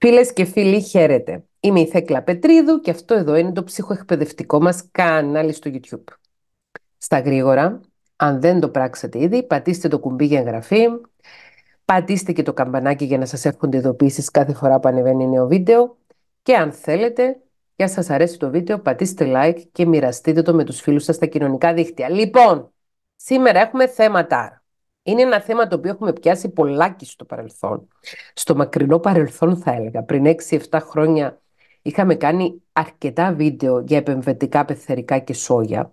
Φίλες και φίλοι, χαίρετε. Είμαι η Θέκλα Πετρίδου και αυτό εδώ είναι το ψυχοεκπαιδευτικό μας κανάλι στο YouTube. Στα γρήγορα, αν δεν το πράξετε ήδη, πατήστε το κουμπί για εγγραφή, πατήστε και το καμπανάκι για να σας έρχονται ειδοποιήσεις κάθε φορά που ανεβαίνει νέο βίντεο και αν θέλετε για σας σας αρέσει το βίντεο, πατήστε like και μοιραστείτε το με τους φίλους σας στα κοινωνικά δίκτυα. Λοιπόν, σήμερα έχουμε θέματα είναι ένα θέμα το οποίο έχουμε πιάσει πολλάκι στο παρελθόν. Στο μακρινό παρελθόν θα έλεγα, πριν 6-7 χρόνια είχαμε κάνει αρκετά βίντεο για επεμβατικά πεθερικά και σόγια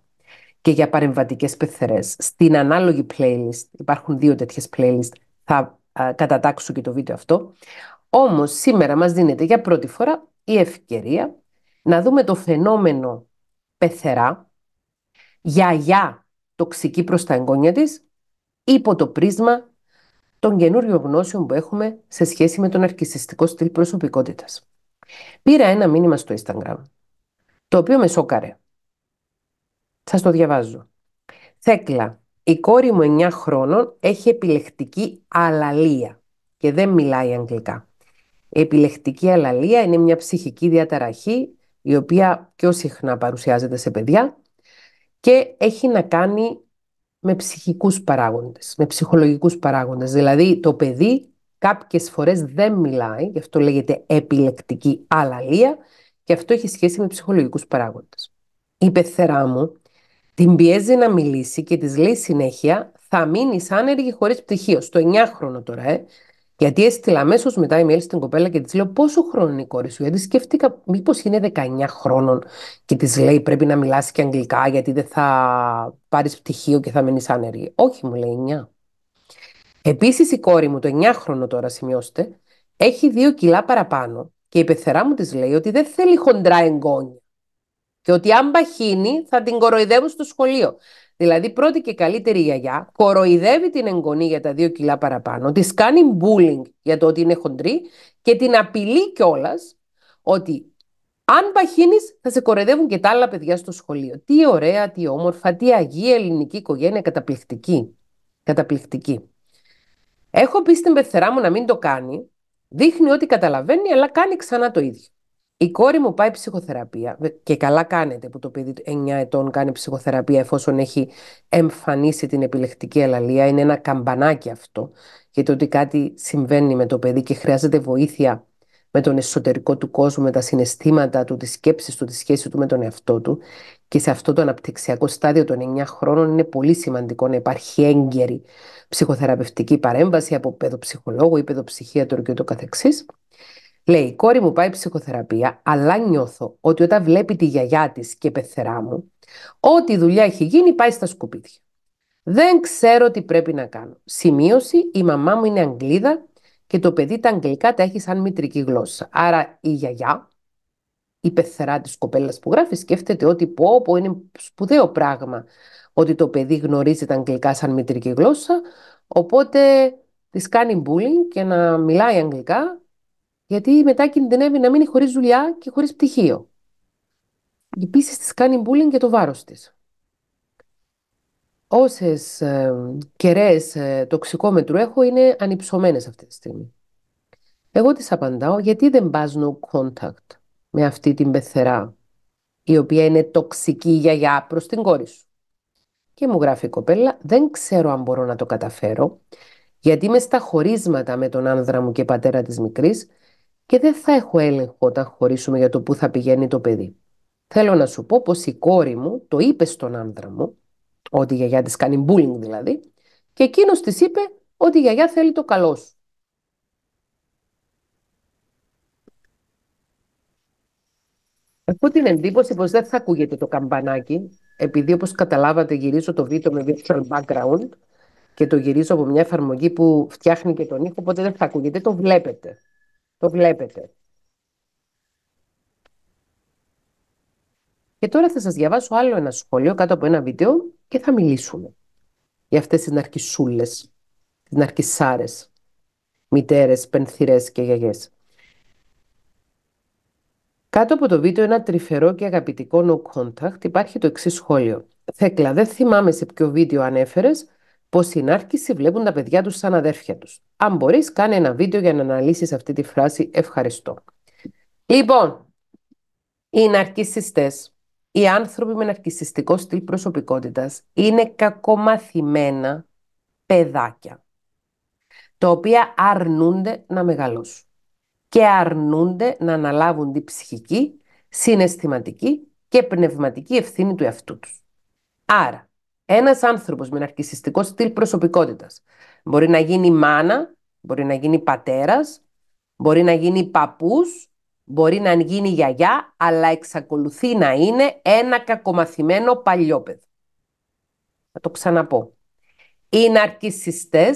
και για παρεμβατικές πεθερές. Στην ανάλογη playlist, υπάρχουν δύο τέτοιες playlist, θα α, κατατάξω και το βίντεο αυτό. Όμως σήμερα μας δίνεται για πρώτη φορά η ευκαιρία να δούμε το φαινόμενο πεθερά, γιαγιά τοξική προς τα εγγόνια της υπό το πρίσμα των καινούριων γνώσεων που έχουμε σε σχέση με τον αρκισιστικό στυλ προσωπικότητας. Πήρα ένα μήνυμα στο Instagram, το οποίο με σόκαρε. Σας το διαβάζω. Θέκλα, η κόρη μου 9 χρόνων έχει επιλεκτική αλαλία και δεν μιλάει αγγλικά. Η επιλεκτική αλαλία είναι μια ψυχική διαταραχή η οποία πιο συχνά παρουσιάζεται σε παιδιά και έχει να κάνει με ψυχικούς παράγοντες, με ψυχολογικούς παράγοντες. Δηλαδή το παιδί κάποιες φορές δεν μιλάει, γι' αυτό λέγεται επιλεκτική αλλαλία, και αυτό έχει σχέση με ψυχολογικούς παράγοντες. Η πεθερά μου την πιέζει να μιλήσει και της λέει συνέχεια θα μείνεις άνεργη χωρίς πτυχίο. Στο 9χρονο τώρα, ε. Γιατί έστειλα αμέσως μετά email στην κοπέλα και της λέω πόσο χρόνο είναι η κόρη σου. Γιατί σκέφτηκα, μήπως είναι 19 χρόνων και της λέει πρέπει να μιλάσει και αγγλικά, γιατί δεν θα πάρεις πτυχίο και θα μείνεις άνεργη. Όχι, μου λέει 9. Επίσης η κόρη μου, το 9χρονο τώρα, σημειώστε, έχει 2 κιλά παραπάνω και η πεθερά μου της λέει ότι δεν θέλει χοντρά εγγόνια. Και ότι αν παχύνει θα την κοροϊδεύουν στο σχολείο. Δηλαδή, πρώτη και καλύτερη γιαγιά κοροϊδεύει την εγγονή για τα δύο κιλά παραπάνω, της κάνει bullying για το ότι είναι χοντρή και την απειλεί κιόλας ότι αν παχύνεις, θα σε κοροϊδεύουν και τα άλλα παιδιά στο σχολείο. Τι ωραία, τι όμορφα, τι αγία ελληνική οικογένεια, καταπληκτική. Καταπληκτική. Έχω πει στην πεθερά μου να μην το κάνει, δείχνει ότι καταλαβαίνει, αλλά κάνει ξανά το ίδιο. Η κόρη μου πάει ψυχοθεραπεία και καλά κάνετε που το παιδί 9 ετών κάνει ψυχοθεραπεία εφόσον έχει εμφανίσει την επιλεκτική αλαλία. Είναι ένα καμπανάκι αυτό γιατί ότι κάτι συμβαίνει με το παιδί και χρειάζεται βοήθεια με τον εσωτερικό του κόσμο, με τα συναισθήματα του, τις σκέψεις του, τη σχέση του με τον εαυτό του. Και σε αυτό το αναπτυξιακό στάδιο των 9 χρόνων είναι πολύ σημαντικό να υπάρχει έγκαιρη ψυχοθεραπευτική παρέμβαση από παιδοψυχολόγο ή παιδοψυχίατρο και το καθεξής. Λέει, η κόρη μου πάει ψυχοθεραπεία, αλλά νιώθω ότι όταν βλέπει τη γιαγιά της και πεθερά μου, ό,τι δουλειά έχει γίνει πάει στα σκουπίδια. Δεν ξέρω τι πρέπει να κάνω. Σημείωση, η μαμά μου είναι Αγγλίδα και το παιδί τα αγγλικά τα έχει σαν μητρική γλώσσα. Άρα η γιαγιά, η πεθερά της κοπέλας που γράφει, σκέφτεται ότι πω, πω είναι σπουδαίο πράγμα ότι το παιδί γνωρίζει τα αγγλικά σαν μητρική γλώσσα, οπότε της κάνει bullying και να μιλάει αγγλικά γιατί μετά κινδυνεύει να μείνει χωρίς δουλειά και χωρίς πτυχίο. Επίσης, της κάνει bullying και το βάρος της. Όσες ε, κεραίες ε, έχω είναι ανυψωμένες αυτή τη στιγμή. Εγώ τη απαντάω γιατί δεν πας no contact με αυτή την πεθερά, η οποία είναι τοξική γιαγιά προς την κόρη σου. Και μου γράφει η κοπέλα, δεν ξέρω αν μπορώ να το καταφέρω, γιατί είμαι στα χωρίσματα με τον άνδρα μου και πατέρα της μικρής και δεν θα έχω έλεγχο όταν χωρίσουμε για το πού θα πηγαίνει το παιδί. Θέλω να σου πω πως η κόρη μου το είπε στον άντρα μου, ότι η γιαγιά της κάνει bullying δηλαδή, και εκείνος της είπε ότι η γιαγιά θέλει το καλό σου. Έχω την εντύπωση πως δεν θα ακούγεται το καμπανάκι, επειδή όπως καταλάβατε γυρίζω το βίντεο με virtual background και το γυρίζω από μια εφαρμογή που φτιάχνει και τον ήχο, οπότε δεν θα ακούγεται, το βλέπετε. Το βλέπετε. Και τώρα θα σας διαβάσω άλλο ένα σχόλιο κάτω από ένα βίντεο και θα μιλήσουμε για αυτές τις ναρκισούλες, τις ναρκισάρες, μητέρες, πενθυρές και γιαγιές. Κάτω από το βίντεο ένα τρυφερό και αγαπητικό no contact υπάρχει το εξής σχόλιο. Θέκλα, δεν θυμάμαι σε ποιο βίντεο ανέφερες, πως στην άρκηση βλέπουν τα παιδιά τους σαν αδέρφια τους. Αν μπορείς, κάνε ένα βίντεο για να αναλύσεις αυτή τη φράση. Ευχαριστώ. Λοιπόν, οι ναρκιστέ, οι άνθρωποι με ναρκιστικό στυλ προσωπικότητας είναι κακομαθημένα παιδάκια τα οποία αρνούνται να μεγαλώσουν και αρνούνται να αναλάβουν την ψυχική, συναισθηματική και πνευματική ευθύνη του εαυτού τους. Άρα, ένας άνθρωπος με ναρκιστικό στυλ προσωπικότητας μπορεί να γίνει μάνα, μπορεί να γίνει πατέρας, μπορεί να γίνει παππούς, μπορεί να γίνει γιαγιά, αλλά εξακολουθεί να είναι ένα κακομαθημένο παλιόπαιδο. Θα το ξαναπώ. Οι ναρκιστέ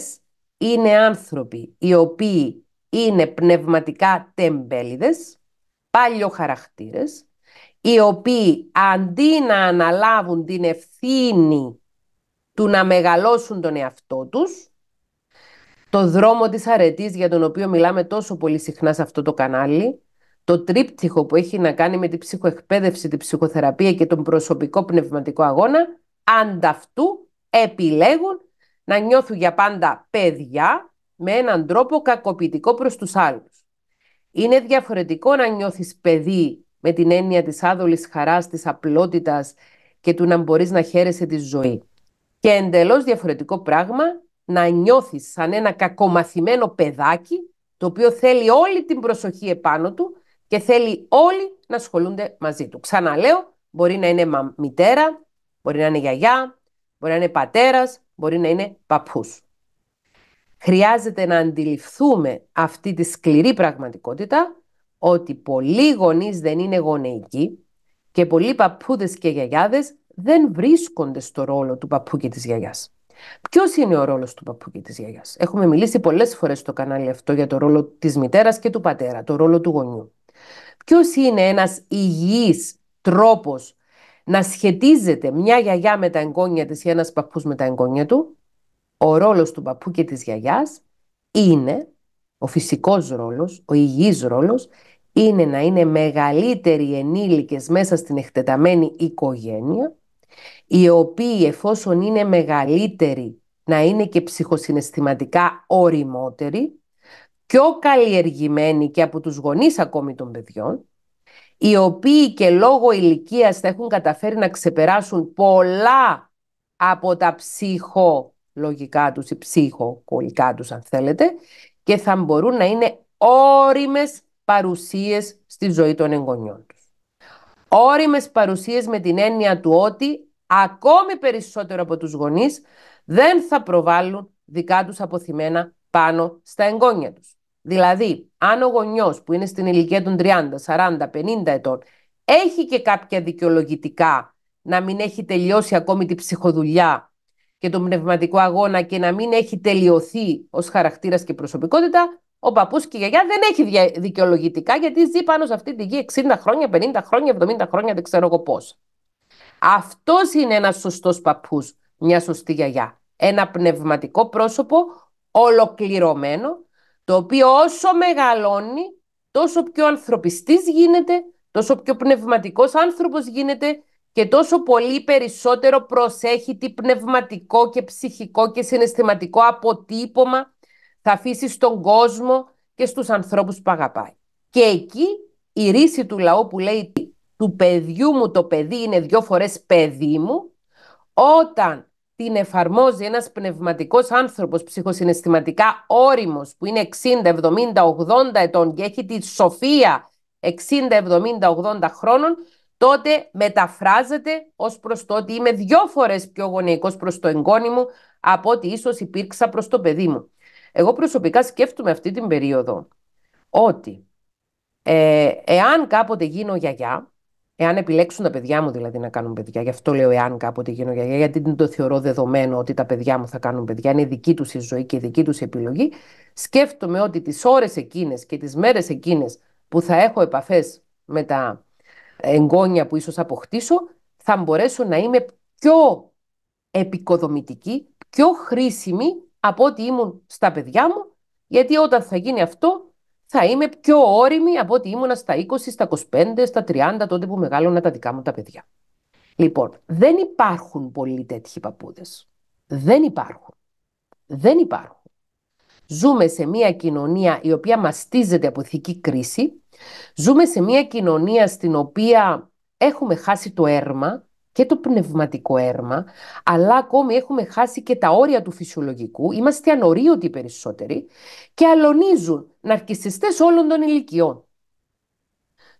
είναι άνθρωποι οι οποίοι είναι πνευματικά τεμπέληδες, παλιοχαρακτήρες, οι οποίοι αντί να αναλάβουν την ευθύνη του να μεγαλώσουν τον εαυτό τους, το δρόμο της αρετής για τον οποίο μιλάμε τόσο πολύ συχνά σε αυτό το κανάλι, το τρίπτυχο που έχει να κάνει με την ψυχοεκπαίδευση, την ψυχοθεραπεία και τον προσωπικό πνευματικό αγώνα, ανταυτού επιλέγουν να νιώθουν για πάντα παιδιά με έναν τρόπο κακοποιητικό προς τους άλλους. Είναι διαφορετικό να νιώθεις παιδί με την έννοια της άδολης χαράς, της απλότητας και του να μπορείς να χαίρεσαι τη ζωή. Και εντελώς διαφορετικό πράγμα να νιώθεις σαν ένα κακομαθημένο παιδάκι το οποίο θέλει όλη την προσοχή επάνω του και θέλει όλοι να ασχολούνται μαζί του. Ξαναλέω, μπορεί να είναι μητέρα, μπορεί να είναι γιαγιά, μπορεί να είναι πατέρας, μπορεί να είναι παππούς. Χρειάζεται να αντιληφθούμε αυτή τη σκληρή πραγματικότητα ότι πολλοί γονείς δεν είναι γονεϊκοί και πολλοί παππούδες και γιαγιάδες δεν βρίσκονται στο ρόλο του παππού και της γιαγιάς. Ποιος είναι ο ρόλος του παππού και της γιαγιάς. Έχουμε μιλήσει πολλές φορές στο κανάλι αυτό για το ρόλο της μητέρας και του πατέρα, το ρόλο του γονιού. Ποιος είναι ένας υγιής τρόπος να σχετίζεται μια γιαγιά με τα εγγόνια της ή ένας παππούς με τα εγγόνια του, ο ρόλος του παππού και της γιαγιάς είναι ο φυσικός ρόλος, ο υγιής ρόλος, είναι να είναι μεγαλύτεροι ενήλικες μέσα στην εκτεταμένη οικογένεια, οι οποίοι εφόσον είναι μεγαλύτεροι να είναι και ψυχοσυναισθηματικά οριμότεροι, πιο καλλιεργημένοι και από τους γονείς ακόμη των παιδιών, οι οποίοι και λόγω ηλικίας θα έχουν καταφέρει να ξεπεράσουν πολλά από τα ψυχολογικά τους ή ψυχοκολικά τους αν θέλετε και θα μπορούν να είναι όριμες παρουσίες στη ζωή των εγγονιών τους. Όριμες παρουσίες με την έννοια του ότι ακόμη περισσότερο από τους γονείς δεν θα προβάλλουν δικά τους αποθυμένα πάνω στα εγγόνια τους. Δηλαδή, αν ο γονιός που είναι στην ηλικία των 30, 40, 50 ετών έχει και κάποια δικαιολογητικά να μην έχει τελειώσει ακόμη τη ψυχοδουλειά και τον πνευματικό αγώνα και να μην έχει τελειωθεί ως χαρακτήρας και προσωπικότητα, ο παππούς και η γιαγιά δεν έχει δικαιολογητικά γιατί ζει πάνω σε αυτή τη γη 60 χρόνια, 50 χρόνια, 70 χρόνια, δεν ξέρω εγώ πώς. Αυτός είναι ένας σωστός παππούς, μια σωστή γιαγιά. Ένα πνευματικό πρόσωπο ολοκληρωμένο, το οποίο όσο μεγαλώνει, τόσο πιο ανθρωπιστής γίνεται, τόσο πιο πνευματικός άνθρωπος γίνεται και τόσο πολύ περισσότερο προσέχει τι πνευματικό και ψυχικό και συναισθηματικό αποτύπωμα θα αφήσει στον κόσμο και στους ανθρώπους που αγαπάει. Και εκεί η ρίση του λαού που λέει του παιδιού μου το παιδί είναι δυο φορές παιδί μου, όταν την εφαρμόζει ένας πνευματικός άνθρωπος ψυχοσυναισθηματικά όριμος που είναι 60, 70, 80 ετών και έχει τη σοφία 60, 70, 80 χρόνων, τότε μεταφράζεται ως προς το ότι είμαι δυο φορές πιο γονεϊκός προς το εγγόνι μου από ότι ίσως υπήρξα προς το παιδί μου. Εγώ προσωπικά σκέφτομαι αυτή την περίοδο ότι ε, εάν κάποτε γίνω γιαγιά, εάν επιλέξουν τα παιδιά μου δηλαδή να κάνουν παιδιά, γι' αυτό λέω εάν κάποτε γίνω γιαγιά, γιατί δεν το θεωρώ δεδομένο ότι τα παιδιά μου θα κάνουν παιδιά, είναι δική τους η ζωή και η δική τους η επιλογή, σκέφτομαι ότι τις ώρες εκείνες και τις μέρες εκείνες που θα έχω επαφές με τα εγγόνια που ίσως αποκτήσω, θα μπορέσω να είμαι πιο επικοδομητική, πιο χρήσιμη από ό,τι ήμουν στα παιδιά μου, γιατί όταν θα γίνει αυτό θα είμαι πιο όρημη από ό,τι ήμουνα στα 20, στα 25, στα 30, τότε που μεγάλωνα τα δικά μου τα παιδιά. Λοιπόν, δεν υπάρχουν πολλοί τέτοιοι παππούδες. Δεν υπάρχουν. Δεν υπάρχουν. Ζούμε σε μια κοινωνία η οποία μαστίζεται από θική κρίση. Ζούμε σε μια κοινωνία στην οποία έχουμε χάσει το έρμα και το πνευματικό έρμα, αλλά ακόμη έχουμε χάσει και τα όρια του φυσιολογικού, είμαστε ανορίωτοι οι περισσότεροι και αλωνίζουν ναρκισιστές όλων των ηλικιών.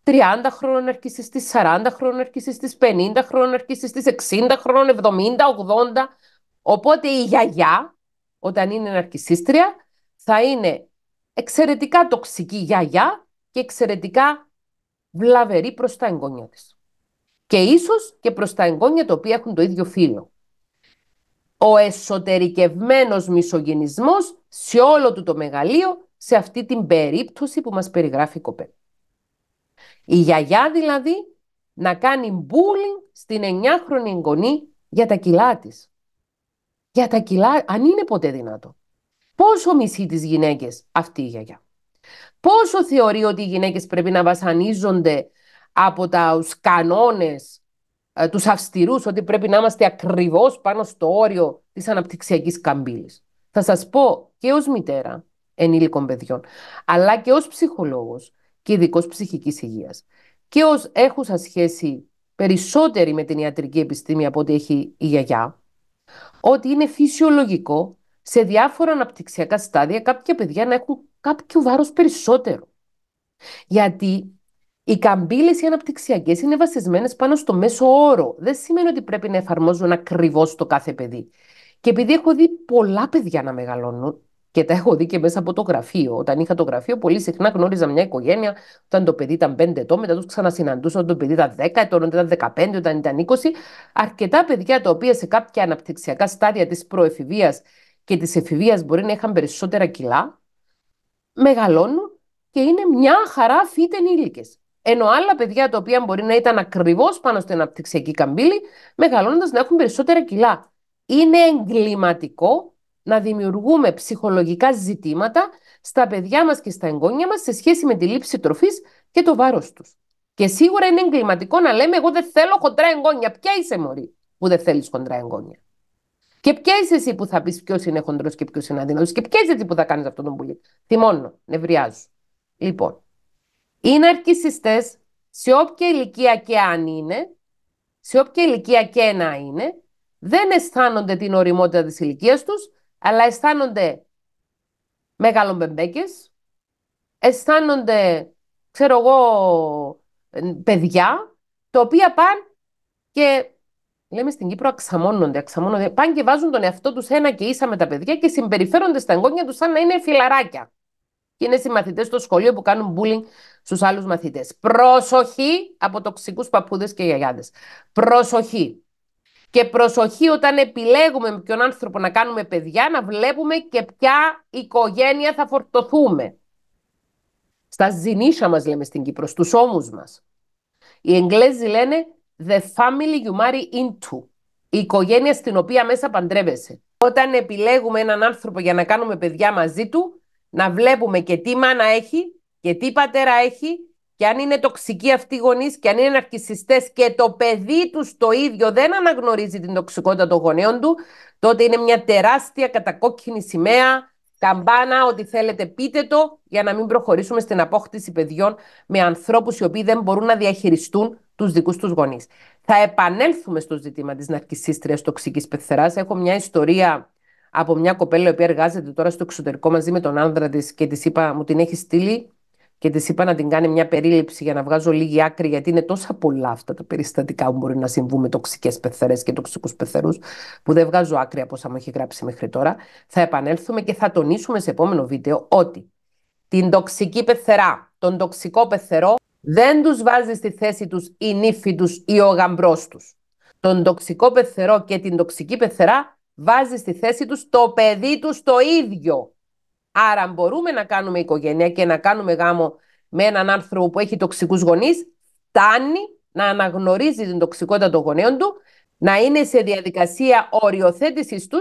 30 χρόνων ναρκισιστής, 40 χρόνων ναρκισιστής, 50 χρόνων ναρκισιστής, 60 χρόνων, 70, 80. Οπότε η γιαγιά, όταν είναι ναρκισίστρια, θα είναι εξαιρετικά τοξική γιαγιά και εξαιρετικά βλαβερή προς τα εγγόνια της. Και ίσως και προς τα εγγόνια τα οποία έχουν το ίδιο φίλο. Ο εσωτερικευμένος μισογενισμός σε όλο του το μεγαλείο, σε αυτή την περίπτωση που μας περιγράφει η κοπέλα. Η γιαγιά δηλαδή να κάνει bullying στην εννιάχρονη εγγονή για τα κιλά της. Για τα κιλά, αν είναι ποτέ δυνατό. Πόσο μισεί τις γυναίκες αυτή η γιαγιά. Πόσο θεωρεί ότι οι γυναίκες πρέπει να βασανίζονται από του κανόνες, ε, τους αυστηρούς, ότι πρέπει να είμαστε ακριβώς πάνω στο όριο της αναπτυξιακής καμπύλης. Θα σας πω και ως μητέρα ενήλικων παιδιών, αλλά και ως ψυχολόγος και ειδικός ψυχικής υγείας και ως έχουσα σχέση περισσότερη με την ιατρική επιστήμη από ό,τι έχει η γιαγιά, ότι είναι φυσιολογικό σε διάφορα αναπτυξιακά στάδια κάποια παιδιά να έχουν κάποιο βάρος περισσότερο. Γιατί οι καμπύλες οι αναπτυξιακές είναι βασισμένες πάνω στο μέσο όρο. Δεν σημαίνει ότι πρέπει να εφαρμόζουν ακριβώς το κάθε παιδί. Και επειδή έχω δει πολλά παιδιά να μεγαλώνουν, και τα έχω δει και μέσα από το γραφείο. Όταν είχα το γραφείο, πολύ συχνά γνώριζα μια οικογένεια. Όταν το παιδί ήταν 5 ετών, μετά τους ξανασυναντούσα. Όταν το παιδί ήταν 10 ετών, όταν ήταν 15, όταν ήταν 20. Αρκετά παιδιά τα οποία σε κάποια αναπτυξιακά στάδια της προεφηβείας και της εφηβείας μπορεί να είχαν περισσότερα κιλά, μεγαλώνουν και είναι μια χαρά φύτε ηλικές. Ενώ άλλα παιδιά τα οποία μπορεί να ήταν ακριβώς πάνω στην αναπτυξιακή καμπύλη, μεγαλώνοντας να έχουν περισσότερα κιλά. Είναι εγκληματικό να δημιουργούμε ψυχολογικά ζητήματα στα παιδιά μας και στα εγγόνια μας σε σχέση με τη λήψη τροφής και το βάρος τους. Και σίγουρα είναι εγκληματικό να λέμε: Εγώ δεν θέλω χοντρά εγγόνια. Ποια είσαι, Μωρή, που δεν θέλεις χοντρά εγγόνια. Και ποιε εσύ που θα πεις ποιος είναι χοντρός και ποιος είναι αδύνατο. Και ποιε είσαι εσύ που θα κάνεις αυτόν τον πουλί. μόνο, νευριάζω. Λοιπόν, είναι αρκισιστές σε όποια ηλικία και αν είναι, σε όποια ηλικία και να είναι, δεν αισθάνονται την οριμότητα της ηλικίας τους, αλλά αισθάνονται μεγάλων μπεμπέκες, αισθάνονται, ξέρω εγώ, ε, παιδιά, τα οποία πάνε και λέμε στην Κύπρο, αξαμώνονται, αξαμώνονται. Πάνε και βάζουν τον εαυτό τους ένα και ίσα με τα παιδιά και συμπεριφέρονται στα εγγόνια τους σαν να είναι φιλαράκια. Και είναι συμμαθητές στο σχολείο που κάνουν bullying στους άλλους μαθητές. Προσοχή από τοξικούς παππούδες και γιαγιάδες. Προσοχή. Και προσοχή όταν επιλέγουμε με ποιον άνθρωπο να κάνουμε παιδιά, να βλέπουμε και ποια οικογένεια θα φορτωθούμε. Στα ζηνίσια μας λέμε στην Κύπρο, στους ώμους μας. Οι Εγγλέζοι λένε The family you marry into. Η οικογένεια στην οποία μέσα παντρεύεσαι. Όταν επιλέγουμε έναν άνθρωπο για να κάνουμε παιδιά μαζί του, να βλέπουμε και τι μάνα έχει και τι πατέρα έχει και αν είναι τοξικοί αυτοί οι γονείς και αν είναι ναρκισιστές και το παιδί τους το ίδιο δεν αναγνωρίζει την τοξικότητα των γονέων του, τότε είναι μια τεράστια κατακόκκινη σημαία, καμπάνα, ότι θέλετε πείτε το για να μην προχωρήσουμε στην απόκτηση παιδιών με ανθρώπους οι οποίοι δεν μπορούν να διαχειριστούν τους δικούς τους γονείς. Θα επανέλθουμε στο ζήτημα της ναρκισίστριας τοξικής πεθεράς. Έχω μια ιστορία από μια κοπέλα η οποία εργάζεται τώρα στο εξωτερικό μαζί με τον άνδρα της και της είπα, μου την έχεις στείλει και της είπα να την κάνει μια περίληψη για να βγάζω λίγη άκρη, γιατί είναι τόσα πολλά αυτά τα περιστατικά που μπορεί να συμβούν με τοξικές πεθερές και τοξικούς πεθερούς, που δεν βγάζω άκρη από όσα μου έχει γράψει μέχρι τώρα. Θα επανέλθουμε και θα τονίσουμε σε επόμενο βίντεο ότι την τοξική πεθερά, τον τοξικό πεθερό, δεν τους βάζει στη θέση τους η νύφη τους ή ο γαμπρός τους. Τον τοξικό πεθερό και την τοξική πεθερά βάζει στη θέση τους το παιδί τους το ίδιο. Άρα μπορούμε να κάνουμε οικογένεια και να κάνουμε γάμο με έναν άνθρωπο που έχει τοξικούς γονείς, φτάνει να αναγνωρίζει την τοξικότητα των γονέων του, να είναι σε διαδικασία οριοθέτησης τους.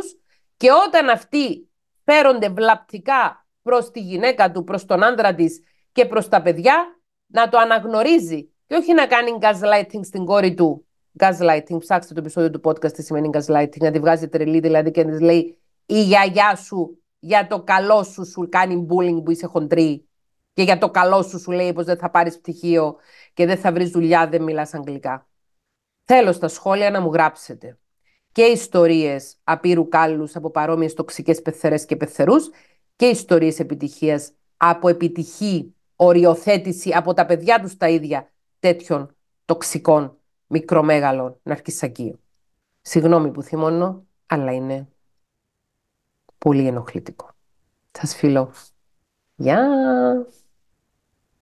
και όταν αυτοί φέρονται βλαπτικά προς τη γυναίκα του, προς τον άντρα της και προς τα παιδιά, να το αναγνωρίζει και όχι να κάνει gaslighting στην κόρη του. Gaslighting, ψάξτε το επεισόδιο του podcast τι σημαίνει gaslighting, να τη βγάζει τρελή δηλαδή και να της λέει η γιαγιά σου για το καλό σου σου κάνει bullying που είσαι χοντρή και για το καλό σου σου λέει πως δεν θα πάρεις πτυχίο και δεν θα βρεις δουλειά, δεν μιλάς αγγλικά. Θέλω στα σχόλια να μου γράψετε και ιστορίες απείρου κάλους από παρόμοιες τοξικές πεθερές και πεθερούς και ιστορίες επιτυχίας από επιτυχή οριοθέτηση από τα παιδιά τους τα ίδια τέτοιων τοξικών μικρομέγαλων ναρκισσακίων. Συγγνώμη που θυμώνω, αλλά είναι πολύ ενοχλητικό. Σας φίλω. Γεια!